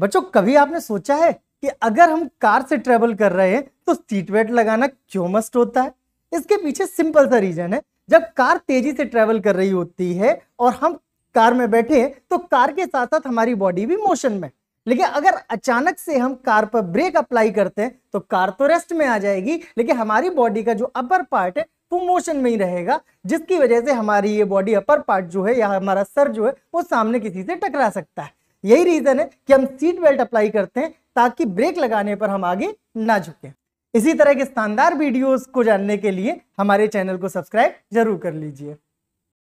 बच्चों कभी आपने सोचा है कि अगर हम कार से ट्रेवल कर रहे हैं तो सीट बेल्ट लगाना क्यों मस्ट होता है इसके पीछे सिंपल सा रीजन है जब कार तेजी से ट्रेवल कर रही होती है और हम कार में बैठे हैं तो कार के साथ साथ हमारी बॉडी भी मोशन में लेकिन अगर अचानक से हम कार पर ब्रेक अप्लाई करते हैं तो कार तो रेस्ट में आ जाएगी लेकिन हमारी बॉडी का जो अपर पार्ट है वो मोशन में ही रहेगा जिसकी वजह से हमारी ये बॉडी अपर पार्ट जो है या हमारा सर जो है वो सामने किसी से टकरा सकता है यही रीज़न है कि हम सीट बेल्ट अप्लाई करते हैं ताकि ब्रेक लगाने पर हम आगे ना झुकें इसी तरह के शानदार वीडियोस को जानने के लिए हमारे चैनल को सब्सक्राइब जरूर कर लीजिए